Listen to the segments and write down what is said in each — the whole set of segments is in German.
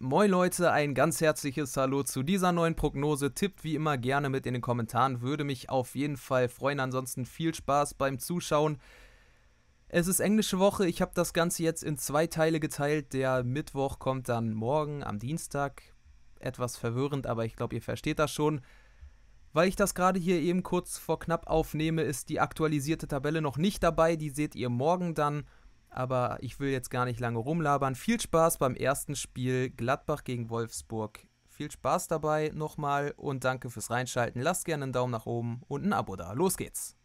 Moin Leute, ein ganz herzliches Hallo zu dieser neuen Prognose. Tippt wie immer gerne mit in den Kommentaren, würde mich auf jeden Fall freuen. Ansonsten viel Spaß beim Zuschauen. Es ist englische Woche, ich habe das Ganze jetzt in zwei Teile geteilt. Der Mittwoch kommt dann morgen am Dienstag. Etwas verwirrend, aber ich glaube, ihr versteht das schon. Weil ich das gerade hier eben kurz vor knapp aufnehme, ist die aktualisierte Tabelle noch nicht dabei. Die seht ihr morgen dann. Aber ich will jetzt gar nicht lange rumlabern. Viel Spaß beim ersten Spiel Gladbach gegen Wolfsburg. Viel Spaß dabei nochmal und danke fürs Reinschalten. Lasst gerne einen Daumen nach oben und ein Abo da. Los geht's!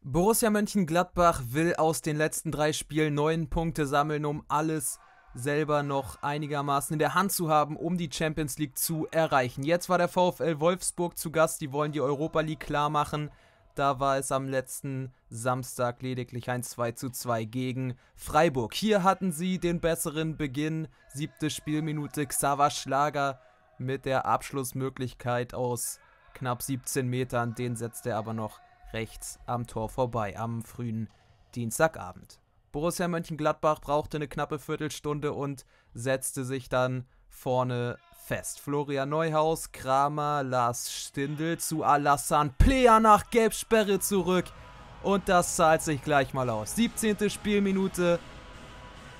Borussia Mönchengladbach will aus den letzten drei Spielen neun Punkte sammeln, um alles selber noch einigermaßen in der Hand zu haben, um die Champions League zu erreichen. Jetzt war der VfL Wolfsburg zu Gast, die wollen die Europa League klar machen. Da war es am letzten Samstag lediglich ein 2 zu 2 gegen Freiburg. Hier hatten sie den besseren Beginn. Siebte Spielminute Xaver Schlager mit der Abschlussmöglichkeit aus knapp 17 Metern. Den setzte er aber noch rechts am Tor vorbei am frühen Dienstagabend. Borussia Mönchengladbach brauchte eine knappe Viertelstunde und setzte sich dann vorne fest. Florian Neuhaus, Kramer, Lars Stindl zu Alassane Plea nach Gelbsperre zurück. Und das zahlt sich gleich mal aus. 17. Spielminute,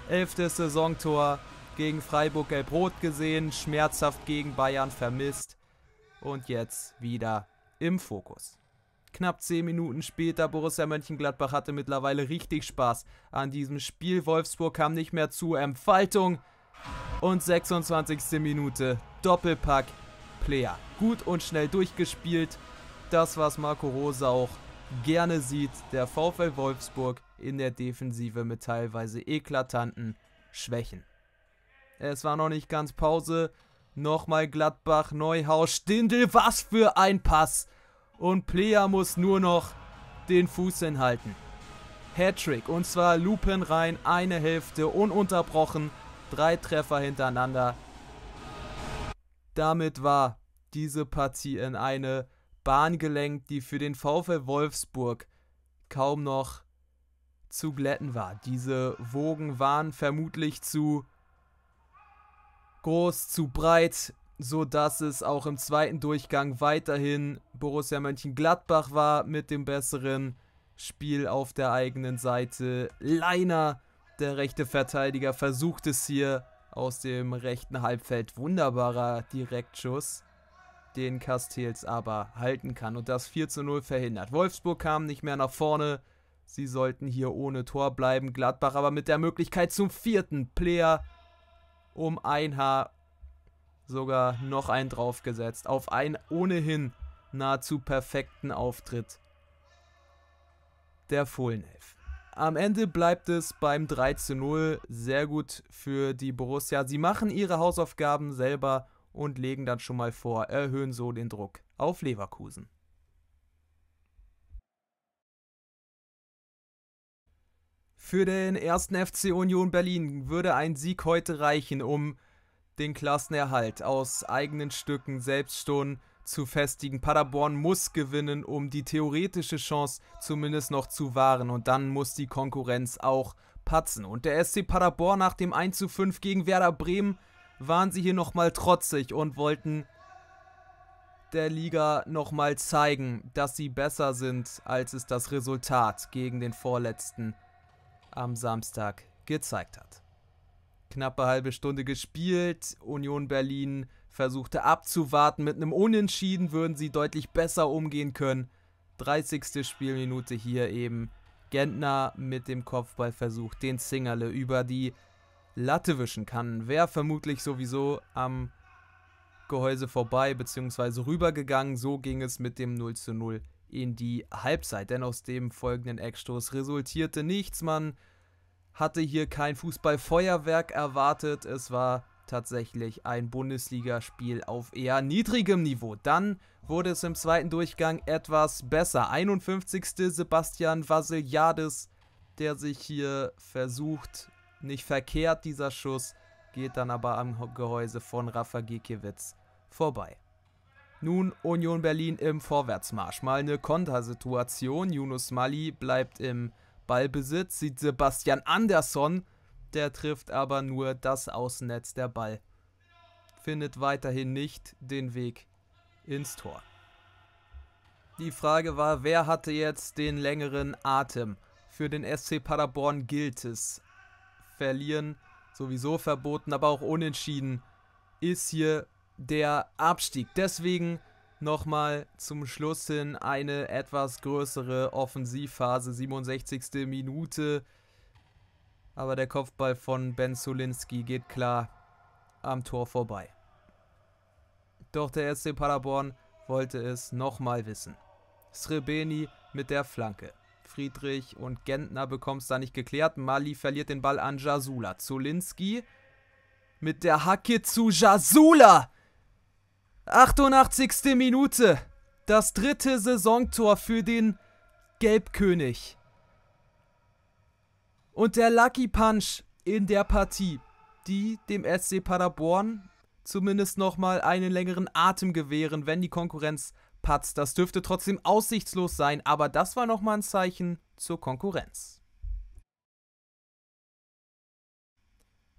11. Saisontor gegen Freiburg Gelb-Rot gesehen, schmerzhaft gegen Bayern vermisst. Und jetzt wieder im Fokus. Knapp 10 Minuten später, Borussia Mönchengladbach hatte mittlerweile richtig Spaß an diesem Spiel. Wolfsburg kam nicht mehr zu Entfaltung. Und 26. Minute, Doppelpack, Player. Gut und schnell durchgespielt. Das, was Marco Rose auch gerne sieht. Der VfL Wolfsburg in der Defensive mit teilweise eklatanten Schwächen. Es war noch nicht ganz Pause. Nochmal Gladbach, Neuhaus, Stindel. Was für ein Pass! Und Player muss nur noch den Fuß hinhalten. Hattrick und zwar Lupen rein, eine Hälfte ununterbrochen. Drei Treffer hintereinander. Damit war diese Partie in eine Bahn gelenkt, die für den VfL Wolfsburg kaum noch zu glätten war. Diese Wogen waren vermutlich zu groß, zu breit, sodass es auch im zweiten Durchgang weiterhin Borussia Mönchengladbach war mit dem besseren Spiel auf der eigenen Seite. Leiner der rechte Verteidiger versucht es hier aus dem rechten Halbfeld. Wunderbarer Direktschuss, den Castells aber halten kann und das 4 zu 0 verhindert. Wolfsburg kam nicht mehr nach vorne. Sie sollten hier ohne Tor bleiben. Gladbach aber mit der Möglichkeit zum vierten Player um ein Haar sogar noch einen draufgesetzt. Auf einen ohnehin nahezu perfekten Auftritt der Fohlenelf. Am Ende bleibt es beim 3 0. Sehr gut für die Borussia. Sie machen ihre Hausaufgaben selber und legen dann schon mal vor, erhöhen so den Druck auf Leverkusen. Für den ersten FC Union Berlin würde ein Sieg heute reichen, um den Klassenerhalt aus eigenen Stücken selbst schon zu festigen. Paderborn muss gewinnen, um die theoretische Chance zumindest noch zu wahren. Und dann muss die Konkurrenz auch patzen. Und der SC Paderborn nach dem 1:5 gegen Werder Bremen waren sie hier nochmal trotzig und wollten der Liga nochmal zeigen, dass sie besser sind, als es das Resultat gegen den Vorletzten am Samstag gezeigt hat. Knappe halbe Stunde gespielt, Union Berlin versuchte abzuwarten. Mit einem Unentschieden würden sie deutlich besser umgehen können. 30. Spielminute hier eben. Gentner mit dem Kopfballversuch den Singerle über die Latte wischen kann. Wäre vermutlich sowieso am Gehäuse vorbei bzw. rübergegangen. So ging es mit dem 0 zu 0 in die Halbzeit. Denn aus dem folgenden Eckstoß resultierte nichts. Man hatte hier kein Fußballfeuerwerk erwartet. Es war tatsächlich ein Bundesligaspiel auf eher niedrigem Niveau. Dann wurde es im zweiten Durchgang etwas besser. 51. Sebastian Vassiliadis, der sich hier versucht, nicht verkehrt dieser Schuss, geht dann aber am Gehäuse von Rafa Gikiewicz vorbei. Nun Union Berlin im Vorwärtsmarsch. Mal eine Kontersituation. Yunus Mali bleibt im Ballbesitz, sieht Sebastian Andersson der trifft aber nur das Außennetz der Ball. Findet weiterhin nicht den Weg ins Tor. Die Frage war, wer hatte jetzt den längeren Atem? Für den SC Paderborn gilt es. Verlieren sowieso verboten, aber auch unentschieden ist hier der Abstieg. Deswegen nochmal zum Schluss hin eine etwas größere Offensivphase, 67. Minute. Aber der Kopfball von Ben Zulinski geht klar am Tor vorbei. Doch der SC Paderborn wollte es nochmal wissen. Srebeni mit der Flanke. Friedrich und Gentner bekommen es da nicht geklärt. Mali verliert den Ball an Jasula. Zulinski mit der Hacke zu Jasula. 88. Minute. Das dritte Saisontor für den Gelbkönig. Und der Lucky Punch in der Partie, die dem SC Paderborn zumindest nochmal einen längeren Atem gewähren, wenn die Konkurrenz patzt. Das dürfte trotzdem aussichtslos sein, aber das war nochmal ein Zeichen zur Konkurrenz.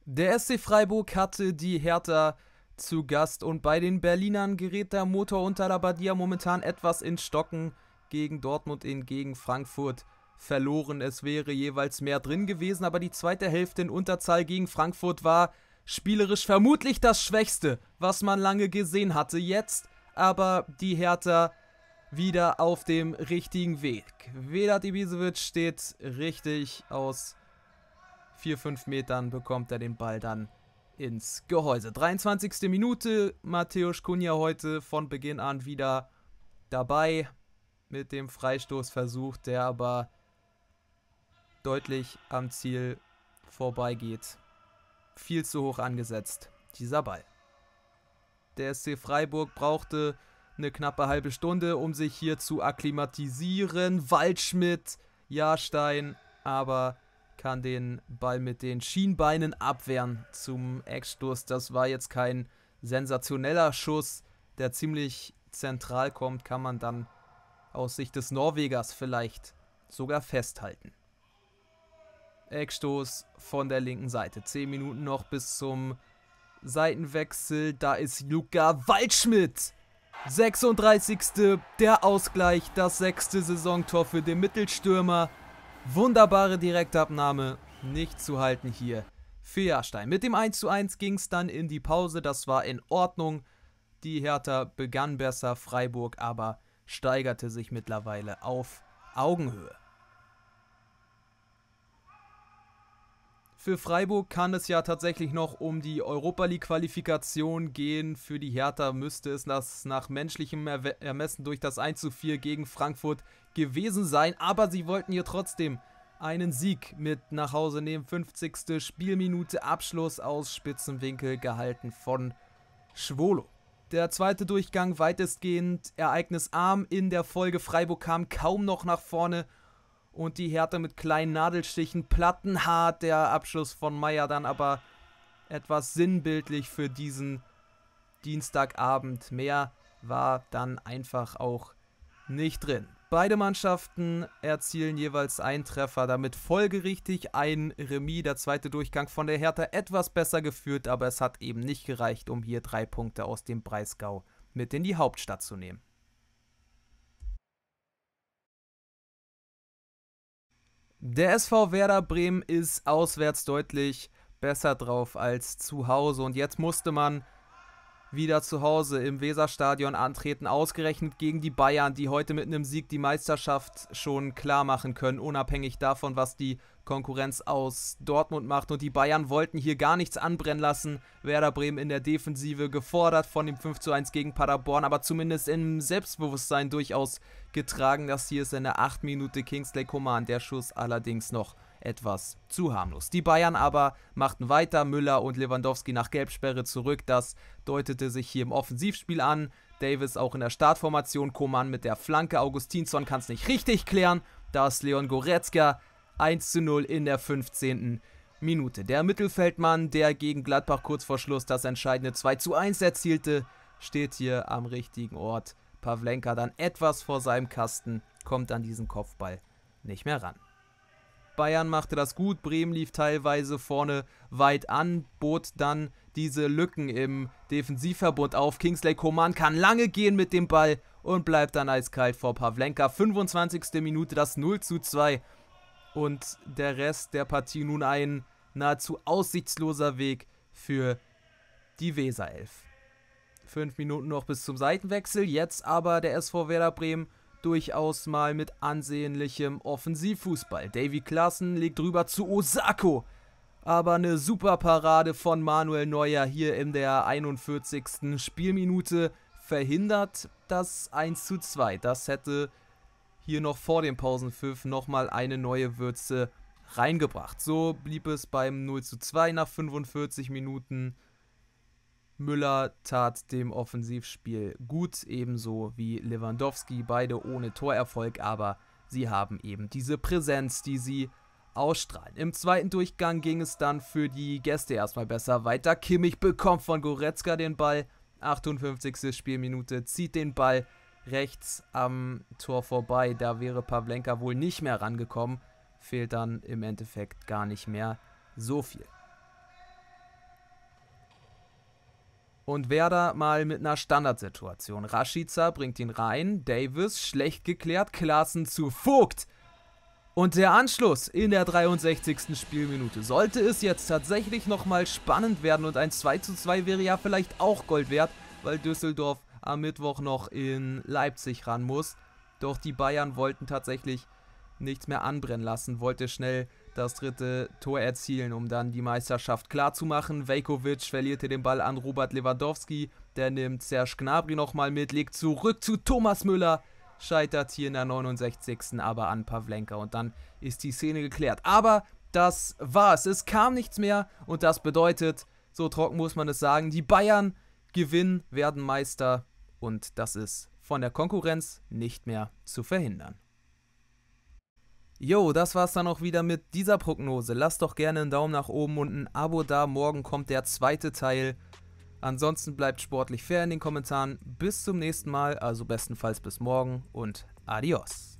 Der SC Freiburg hatte die Hertha zu Gast und bei den Berlinern gerät der Motor unter Labadia momentan etwas in Stocken gegen Dortmund in gegen Frankfurt verloren. Es wäre jeweils mehr drin gewesen, aber die zweite Hälfte in Unterzahl gegen Frankfurt war spielerisch vermutlich das Schwächste, was man lange gesehen hatte. Jetzt aber die Hertha wieder auf dem richtigen Weg. Vedat Ibisevic steht richtig aus 4-5 Metern, bekommt er den Ball dann ins Gehäuse. 23. Minute, Matthäus Kunja heute von Beginn an wieder dabei mit dem Freistoßversuch, der aber deutlich am Ziel vorbeigeht. Viel zu hoch angesetzt, dieser Ball. Der SC Freiburg brauchte eine knappe halbe Stunde, um sich hier zu akklimatisieren. Waldschmidt, Jahrstein, aber kann den Ball mit den Schienbeinen abwehren zum Eckstoß. Das war jetzt kein sensationeller Schuss, der ziemlich zentral kommt, kann man dann aus Sicht des Norwegers vielleicht sogar festhalten. Eckstoß von der linken Seite. 10 Minuten noch bis zum Seitenwechsel. Da ist Luca Waldschmidt. 36. Der Ausgleich, das sechste Saisontor für den Mittelstürmer. Wunderbare Direktabnahme. Nicht zu halten hier für Jahrstein. Mit dem 1:1 ging es dann in die Pause. Das war in Ordnung. Die Hertha begann besser, Freiburg aber steigerte sich mittlerweile auf Augenhöhe. Für Freiburg kann es ja tatsächlich noch um die Europa League-Qualifikation gehen. Für die Hertha müsste es das nach menschlichem er Ermessen durch das 1:4 gegen Frankfurt gewesen sein. Aber sie wollten hier trotzdem einen Sieg mit nach Hause nehmen. 50. Spielminute Abschluss aus Spitzenwinkel gehalten von Schwolo. Der zweite Durchgang weitestgehend ereignisarm. In der Folge Freiburg kam kaum noch nach vorne und die Härte mit kleinen Nadelstichen. Plattenhart der Abschluss von Meyer dann aber etwas sinnbildlich für diesen Dienstagabend. Mehr war dann einfach auch nicht drin. Beide Mannschaften erzielen jeweils einen Treffer, damit folgerichtig ein Remis. Der zweite Durchgang von der Hertha etwas besser geführt, aber es hat eben nicht gereicht, um hier drei Punkte aus dem Breisgau mit in die Hauptstadt zu nehmen. Der SV Werder Bremen ist auswärts deutlich besser drauf als zu Hause und jetzt musste man wieder zu Hause im Weserstadion antreten, ausgerechnet gegen die Bayern, die heute mit einem Sieg die Meisterschaft schon klar machen können, unabhängig davon, was die Konkurrenz aus Dortmund macht. Und die Bayern wollten hier gar nichts anbrennen lassen. Werder Bremen in der Defensive gefordert von dem 5 zu 1 gegen Paderborn, aber zumindest im Selbstbewusstsein durchaus getragen. Das hier ist in der 8 Minute Kingsley Coman. Der Schuss allerdings noch etwas zu harmlos. Die Bayern aber machten weiter, Müller und Lewandowski nach Gelbsperre zurück, das deutete sich hier im Offensivspiel an. Davis auch in der Startformation, Koman mit der Flanke, Augustinsson kann es nicht richtig klären, da ist Leon Goretzka 1 zu 0 in der 15. Minute. Der Mittelfeldmann, der gegen Gladbach kurz vor Schluss das entscheidende 2 zu 1 erzielte, steht hier am richtigen Ort. Pavlenka dann etwas vor seinem Kasten, kommt an diesen Kopfball nicht mehr ran. Bayern machte das gut, Bremen lief teilweise vorne weit an, bot dann diese Lücken im Defensivverbund auf. Kingsley Coman kann lange gehen mit dem Ball und bleibt dann eiskalt vor Pavlenka. 25. Minute das 0 zu 2 und der Rest der Partie nun ein nahezu aussichtsloser Weg für die weser Weserelf. Fünf Minuten noch bis zum Seitenwechsel. Jetzt aber der SV Werder Bremen durchaus mal mit ansehnlichem Offensivfußball. Davy Klassen legt rüber zu Osako. Aber eine super Parade von Manuel Neuer hier in der 41. Spielminute verhindert das 1 zu 2. Das hätte hier noch vor dem Pausenpfiff nochmal eine neue Würze reingebracht. So blieb es beim 0 zu 2 nach 45 Minuten. Müller tat dem Offensivspiel gut, ebenso wie Lewandowski, beide ohne Torerfolg, aber sie haben eben diese Präsenz, die sie ausstrahlen. Im zweiten Durchgang ging es dann für die Gäste erstmal besser weiter. Kimmich bekommt von Goretzka den Ball, 58. Spielminute, zieht den Ball rechts am Tor vorbei. Da wäre Pavlenka wohl nicht mehr rangekommen, fehlt dann im Endeffekt gar nicht mehr so viel. und Werder mal mit einer Standardsituation. Rashica bringt ihn rein, Davis schlecht geklärt, Klaassen zu Vogt. Und der Anschluss in der 63. Spielminute. Sollte es jetzt tatsächlich nochmal spannend werden und ein 2:2 wäre ja vielleicht auch Gold wert, weil Düsseldorf am Mittwoch noch in Leipzig ran muss. Doch die Bayern wollten tatsächlich nichts mehr anbrennen lassen, wollte schnell das dritte Tor erzielen, um dann die Meisterschaft klarzumachen. Veljkovic verliert hier den Ball an Robert Lewandowski, der nimmt Serge Gnabry nochmal mit, legt zurück zu Thomas Müller, scheitert hier in der 69. aber an Pavlenka und dann ist die Szene geklärt. Aber das war es. es kam nichts mehr und das bedeutet, so trocken muss man es sagen, die Bayern gewinnen, werden Meister und das ist von der Konkurrenz nicht mehr zu verhindern. Jo, das war's dann auch wieder mit dieser Prognose. Lasst doch gerne einen Daumen nach oben und ein Abo da. Morgen kommt der zweite Teil. Ansonsten bleibt sportlich fair in den Kommentaren. Bis zum nächsten Mal, also bestenfalls bis morgen und adios.